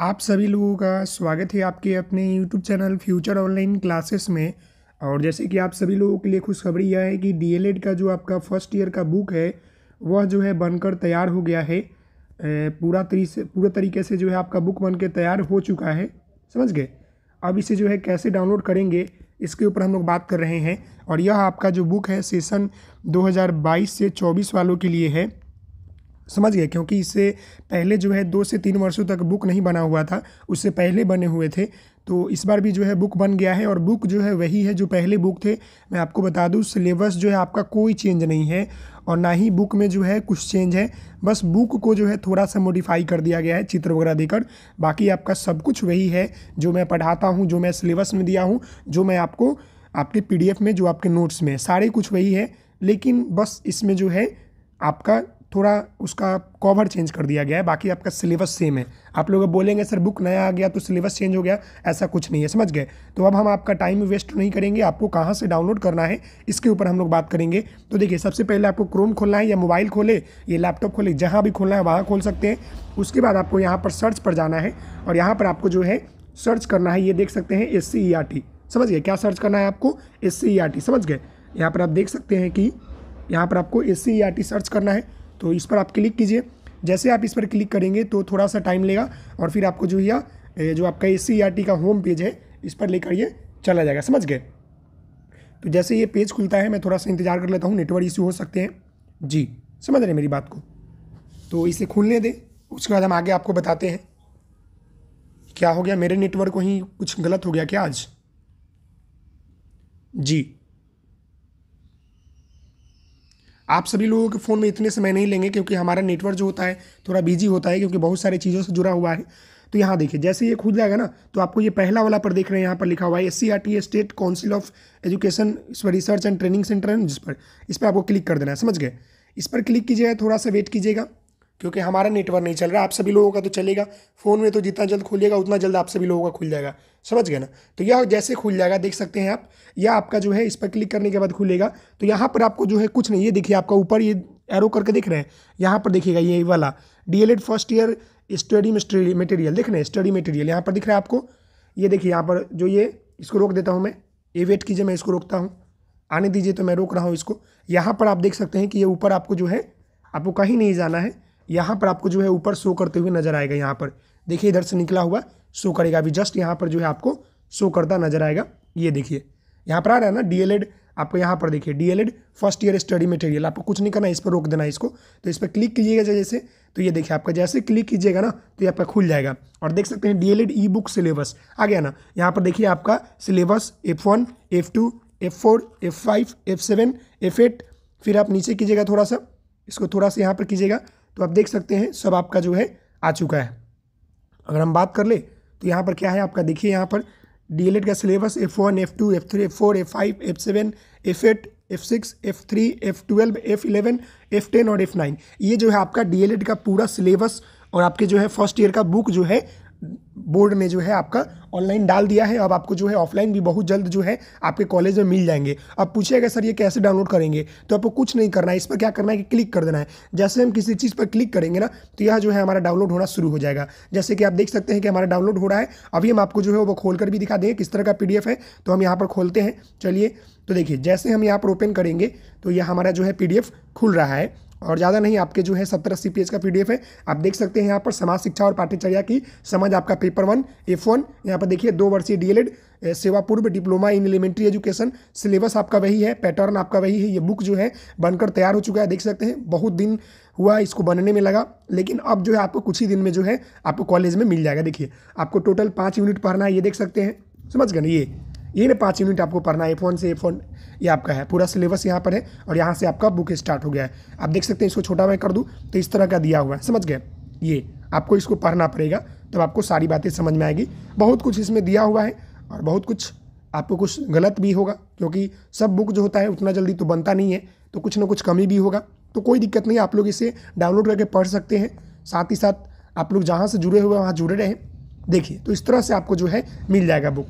आप सभी लोगों का स्वागत है आपके अपने YouTube channel future online classes में और जैसे कि आप सभी लोगों के लिए खुशखबरी यह है कि डी का जो आपका फर्स्ट ईयर का बुक है वह जो है बनकर तैयार हो गया है पूरा तरी से पूरे तरीके से जो है आपका बुक बनकर तैयार हो चुका है समझ गए अब इसे जो है कैसे डाउनलोड करेंगे इसके ऊपर हम लोग बात कर रहे हैं और यह आपका जो बुक है सेसन दो से चौबीस वालों के लिए है समझ गए क्योंकि इससे पहले जो है दो से तीन वर्षों तक बुक नहीं बना हुआ था उससे पहले बने हुए थे तो इस बार भी जो है बुक बन गया है और बुक जो है वही है जो पहले बुक थे मैं आपको बता दूँ सिलेबस जो है आपका कोई चेंज नहीं है और ना ही बुक में जो है कुछ चेंज है बस बुक को जो है थोड़ा सा मॉडिफाई कर दिया गया है चित्र वगैरह देकर बाकी आपका सब कुछ वही है जो मैं पढ़ाता हूँ जो मैं सिलेबस में दिया हूँ जो मैं आपको आपके पी में जो आपके नोट्स में सारे कुछ वही है लेकिन बस इसमें जो है आपका थोड़ा उसका कवर चेंज कर दिया गया है बाकी आपका सिलेबस सेम है आप लोग बोलेंगे सर बुक नया आ गया तो सिलेबस चेंज हो गया ऐसा कुछ नहीं है समझ गए तो अब हम आपका टाइम वेस्ट नहीं करेंगे आपको कहाँ से डाउनलोड करना है इसके ऊपर हम लोग बात करेंगे तो देखिए सबसे पहले आपको क्रोम खोलना है या मोबाइल खोले या लैपटॉप खोले जहाँ भी खोलना है वहाँ खोल सकते हैं उसके बाद आपको यहाँ पर सर्च पर जाना है और यहाँ पर आपको जो है सर्च करना है ये देख सकते हैं S C E R T समझ गए क्या सर्च करना है आपको S C E R T समझ गए यहाँ पर आप देख सकते हैं कि यहाँ पर आपको S C E R T search करना है तो इस पर आप क्लिक कीजिए जैसे आप इस पर क्लिक करेंगे तो थोड़ा सा टाइम लेगा और फिर आपको जो यह जो आपका ए e का होम पेज है इस पर लेकर ये चला जाएगा समझ गए तो जैसे ये पेज खुलता है मैं थोड़ा सा इंतजार कर लेता हूँ नेटवर्क इशू हो सकते हैं जी समझ रहे मेरी बात को तो इसे खुलने दें उसके बाद हम आगे आपको बताते हैं क्या हो गया मेरे नेटवर्क को ही कुछ गलत हो गया क्या आज जी आप सभी लोगों के फ़ोन में इतने समय नहीं लेंगे क्योंकि हमारा नेटवर्क जो होता है थोड़ा बिजी होता है क्योंकि बहुत सारी चीज़ों से जुड़ा हुआ है तो यहाँ देखिए जैसे ये खुल जाएगा ना तो आपको ये पहला वाला पर देख रहे हैं यहाँ पर लिखा हुआ है S C state council of education research and training centre है जिस पर इस पर आपको क्लिक कर देना है समझ गए इस पर क्लिक कीजिएगा थोड़ा सा वेट कीजिएगा क्योंकि हमारा नेटवर्क नहीं चल रहा आप सभी लोगों का तो चलेगा फ़ोन में तो जितना जल्द खुलिएगा उतना जल्द आप सभी लोगों का खुल जाएगा समझ गए ना तो यह जैसे खुल जाएगा देख सकते हैं आप यह आपका जो है इस पर क्लिक करने के बाद खुलेगा तो यहाँ पर आपको जो है कुछ नहीं ये देखिए आपका ऊपर ये एरो करके देख रहे हैं यहाँ पर देखिएगा ये वाला D first year study material देख रहे हैं स्टडी मटेरियल यहाँ पर दिख रहा है आपको ये देखिए यहाँ पर जो ये इसको रोक देता हूँ मैं ये वेट कीजिए मैं इसको रोकता हूँ आने दीजिए तो मैं रोक रहा हूँ इसको यहाँ पर आप देख सकते हैं कि ये ऊपर आपको जो है आपको कहीं नहीं जाना है यहाँ पर आपको जो है ऊपर शो करते हुए नजर आएगा यहाँ पर देखिए इधर से निकला हुआ शो करेगा अभी जस्ट यहाँ पर जो है आपको शो करता नजर आएगा ये देखिए यहाँ पर आ रहा है ना डीएलएड आपको यहाँ पर देखिए DElEd first year study material आपको कुछ नहीं करना है इस पर रोक देना है इसको तो इस पर क्लिक कीजिएगा जैसे तो ये देखिए आपका जैसे क्लिक कीजिएगा ना तो ये आपका खुल जाएगा और देख सकते हैं डीएलएड ई बुक सिलेबस आ गया ना यहाँ पर देखिए आपका syllabus F one F two F four F five F seven F eight फिर आप नीचे कीजिएगा थोड़ा सा इसको थोड़ा सा यहाँ पर कीजिएगा तो आप देख सकते हैं सब आपका जो है आ चुका है अगर हम बात कर ले तो यहाँ पर क्या है आपका देखिए यहाँ पर डी का syllabus F one F two F three F four F five F seven F eight F six F three F twelve F eleven F ten और एफ नाइन ये जो है आपका डी का पूरा सिलेबस और आपके जो है फर्स्ट ईयर का बुक जो है बोर्ड में जो है आपका ऑनलाइन डाल दिया है अब आपको जो है ऑफलाइन भी बहुत जल्द जो है आपके कॉलेज में मिल जाएंगे अब पूछिएगा सर ये कैसे डाउनलोड करेंगे तो आपको कुछ नहीं करना है इस पर क्या करना है कि क्लिक कर देना है जैसे हम किसी चीज़ पर क्लिक करेंगे ना तो यह जो है हमारा डाउनलोड होना शुरू हो जाएगा जैसे कि आप देख सकते हैं कि हमारा डाउनलोड हो रहा है अभी हम आपको जो है वो खोल भी दिखा देंगे किस तरह का पी है तो हम यहाँ पर खोलते हैं चलिए तो देखिए जैसे हम यहाँ पर ओपन करेंगे तो यह हमारा जो है पी खुल रहा है और ज़्यादा नहीं आपके जो है सत्तर अस्सी पेज का पीडीएफ है आप देख सकते हैं यहाँ पर समाज शिक्षा और पाठ्यचर्या की समझ आपका पेपर वन एफ वन यहाँ पर देखिए दो वर्षीय डीएलएड सेवा पूर्व diploma in elementary education syllabus आपका वही है पैटर्न आपका वही है ये बुक जो है बनकर तैयार हो चुका है देख सकते हैं बहुत दिन हुआ इसको बनने में लगा लेकिन अब जो है आपको कुछ ही दिन में जो है आपको कॉलेज में मिल जाएगा देखिए आपको टोटल पाँच यूनिट पढ़ना है ये देख सकते हैं समझ गए ना ये ये ना पाँच यूनिट आपको पढ़ना है एफ वन से एफ वन ये आपका है पूरा सिलेबस यहाँ पर है और यहाँ से आपका बुक स्टार्ट हो गया है आप देख सकते हैं इसको छोटा मैं कर दूँ तो इस तरह का दिया हुआ है समझ गए ये आपको इसको पढ़ना पड़ेगा तब आपको सारी बातें समझ में आएगी बहुत कुछ इसमें दिया हुआ है और बहुत कुछ आपको कुछ गलत भी होगा क्योंकि सब बुक जो होता है उतना जल्दी तो बनता नहीं है तो कुछ ना कुछ कमी भी होगा तो कोई दिक्कत नहीं आप लोग इसे डाउनलोड करके पढ़ सकते हैं साथ ही साथ आप लोग जहाँ से जुड़े हुए वहाँ जुड़े रहें देखिए तो इस तरह से आपको जो है मिल जाएगा बुक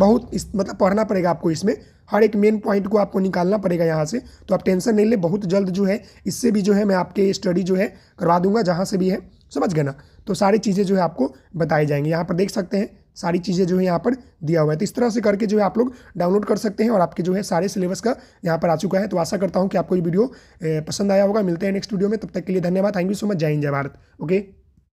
बहुत इस मतलब पढ़ना पड़ेगा आपको इसमें हर एक मेन पॉइंट को आपको निकालना पड़ेगा यहाँ से तो आप टेंशन नहीं ले बहुत जल्द जो है इससे भी जो है मैं आपके स्टडी जो है करवा दूंगा जहाँ से भी है समझ गए ना तो सारी चीज़ें जो है आपको बताई जाएंगी यहाँ पर देख सकते हैं सारी चीज़ें जो है यहाँ पर दिया हुआ है तो इस तरह से करके जो है आप लोग डाउनलोड कर सकते हैं और आपके जो है सारे सिलेबस का यहाँ पर आ चुका है तो आशा करता हूँ कि आपको ये वीडियो पसंद आया होगा मिलते हैं नेक्स्ट वीडियो में तब तक के लिए धन्यवाद थैंक यू सो मच जय हिंद जय भारत ओके